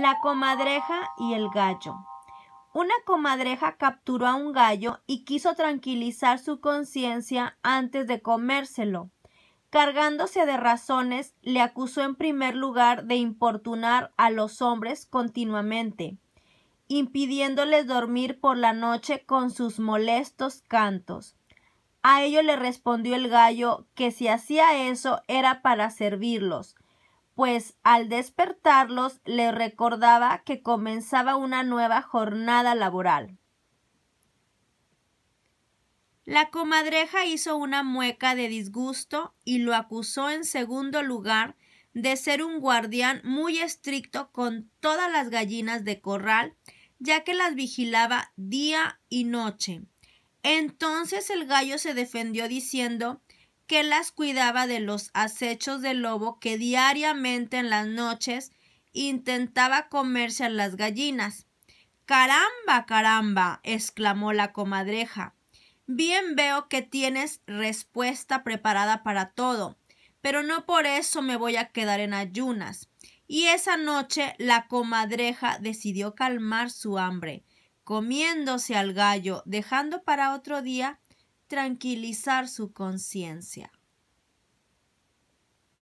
La comadreja y el gallo. Una comadreja capturó a un gallo y quiso tranquilizar su conciencia antes de comérselo. Cargándose de razones, le acusó en primer lugar de importunar a los hombres continuamente, impidiéndoles dormir por la noche con sus molestos cantos. A ello le respondió el gallo que si hacía eso era para servirlos, pues al despertarlos le recordaba que comenzaba una nueva jornada laboral. La comadreja hizo una mueca de disgusto y lo acusó en segundo lugar de ser un guardián muy estricto con todas las gallinas de corral, ya que las vigilaba día y noche. Entonces el gallo se defendió diciendo que las cuidaba de los acechos del lobo que diariamente en las noches intentaba comerse a las gallinas. Caramba, caramba, exclamó la comadreja. Bien veo que tienes respuesta preparada para todo, pero no por eso me voy a quedar en ayunas. Y esa noche la comadreja decidió calmar su hambre, comiéndose al gallo, dejando para otro día tranquilizar su conciencia.